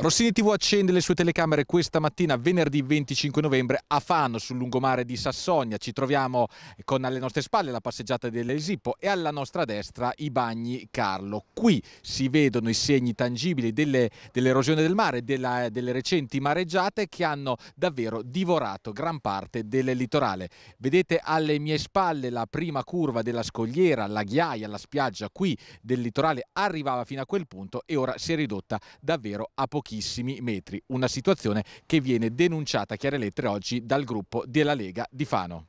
Rossini TV accende le sue telecamere questa mattina, venerdì 25 novembre, a Fano, sul lungomare di Sassonia. Ci troviamo con alle nostre spalle la passeggiata dell'Esippo e alla nostra destra i bagni Carlo. Qui si vedono i segni tangibili dell'erosione dell del mare, della, delle recenti mareggiate che hanno davvero divorato gran parte del litorale. Vedete alle mie spalle la prima curva della scogliera, la ghiaia, la spiaggia qui del litorale arrivava fino a quel punto e ora si è ridotta davvero a pochissimo pochissimi metri. Una situazione che viene denunciata a chiare lettere oggi dal gruppo della Lega di Fano.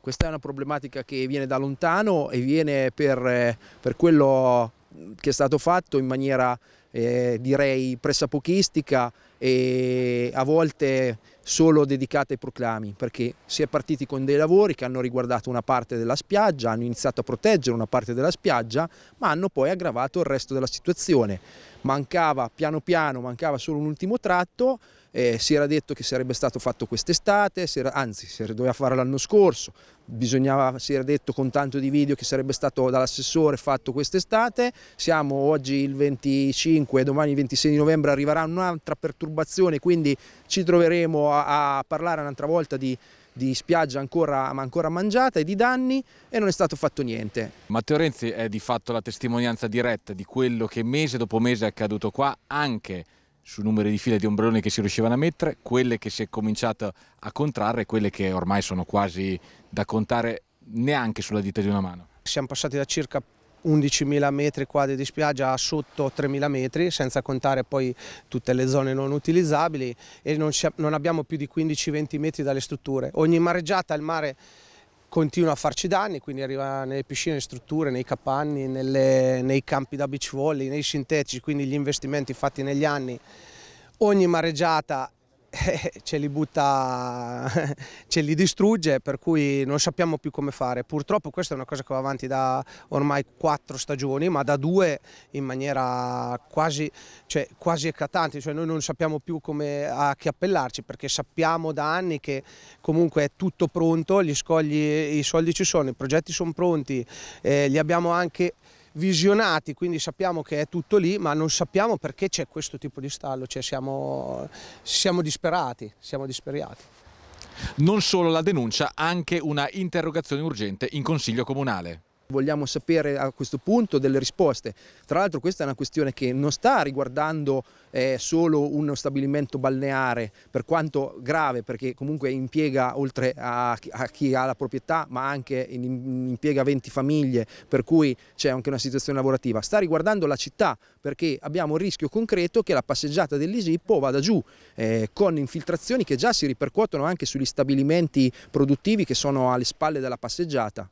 Questa è una problematica che viene da lontano e viene per, eh, per quello che è stato fatto in maniera eh, direi pressapochistica e a volte solo dedicate ai proclami, perché si è partiti con dei lavori che hanno riguardato una parte della spiaggia, hanno iniziato a proteggere una parte della spiaggia, ma hanno poi aggravato il resto della situazione. Mancava piano piano, mancava solo un ultimo tratto, eh, si era detto che sarebbe stato fatto quest'estate, anzi si doveva fare l'anno scorso, bisognava, si era detto con tanto di video che sarebbe stato dall'assessore fatto quest'estate, siamo oggi il 25 domani il 26 di novembre arriverà un'altra perturbazione disturbazione, quindi ci troveremo a, a parlare un'altra volta di, di spiaggia ancora, ma ancora mangiata e di danni e non è stato fatto niente. Matteo Renzi è di fatto la testimonianza diretta di quello che mese dopo mese è accaduto qua, anche su numeri di file di ombrelloni che si riuscivano a mettere, quelle che si è cominciato a contrarre quelle che ormai sono quasi da contare neanche sulla dita di una mano. Siamo passati da circa 11.000 metri quadri di spiaggia sotto 3.000 metri, senza contare poi tutte le zone non utilizzabili e non, non abbiamo più di 15-20 metri dalle strutture. Ogni mareggiata il mare continua a farci danni, quindi arriva nelle piscine, nelle strutture, nei capanni, nelle, nei campi da beach volley, nei sintetici, quindi gli investimenti fatti negli anni. Ogni mareggiata ce li butta, ce li distrugge, per cui non sappiamo più come fare. Purtroppo questa è una cosa che va avanti da ormai quattro stagioni, ma da due in maniera quasi, cioè, quasi eclatante, cioè noi non sappiamo più come a chi appellarci perché sappiamo da anni che comunque è tutto pronto, gli scogli, i soldi ci sono, i progetti sono pronti, eh, li abbiamo anche visionati, quindi sappiamo che è tutto lì, ma non sappiamo perché c'è questo tipo di stallo, cioè siamo, siamo disperati, siamo disperati. Non solo la denuncia, anche una interrogazione urgente in Consiglio Comunale. Vogliamo sapere a questo punto delle risposte. Tra l'altro questa è una questione che non sta riguardando eh, solo uno stabilimento balneare, per quanto grave, perché comunque impiega oltre a, chi, a chi ha la proprietà, ma anche in, impiega 20 famiglie, per cui c'è anche una situazione lavorativa. Sta riguardando la città, perché abbiamo il rischio concreto che la passeggiata dell'Isippo vada giù, eh, con infiltrazioni che già si ripercuotono anche sugli stabilimenti produttivi che sono alle spalle della passeggiata.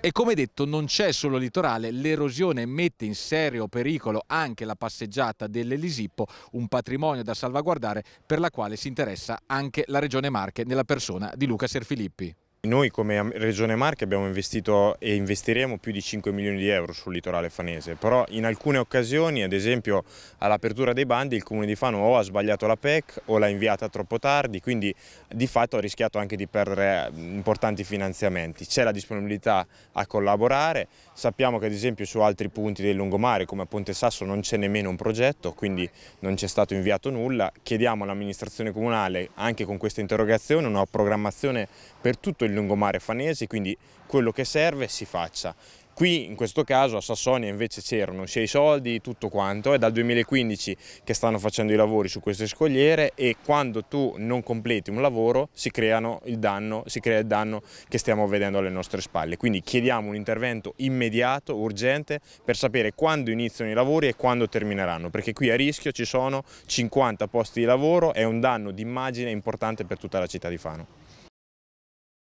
E come detto non c'è solo litorale, l'erosione mette in serio pericolo anche la passeggiata dell'Elisippo, un patrimonio da salvaguardare per la quale si interessa anche la Regione Marche nella persona di Luca Serfilippi. Noi come Regione Marche abbiamo investito e investiremo più di 5 milioni di euro sul litorale fanese, però in alcune occasioni, ad esempio all'apertura dei bandi, il Comune di Fano o ha sbagliato la PEC o l'ha inviata troppo tardi, quindi di fatto ha rischiato anche di perdere importanti finanziamenti. C'è la disponibilità a collaborare, sappiamo che ad esempio su altri punti del lungomare come a Ponte Sasso non c'è nemmeno un progetto, quindi non c'è stato inviato nulla. Chiediamo all'amministrazione comunale, anche con questa interrogazione, una programmazione per tutto il il lungomare fanese, quindi quello che serve si faccia. Qui in questo caso a Sassonia invece c'erano sia i soldi, tutto quanto, è dal 2015 che stanno facendo i lavori su queste scogliere e quando tu non completi un lavoro si, il danno, si crea il danno che stiamo vedendo alle nostre spalle. Quindi chiediamo un intervento immediato, urgente, per sapere quando iniziano i lavori e quando termineranno, perché qui a rischio ci sono 50 posti di lavoro, è un danno d'immagine importante per tutta la città di Fano.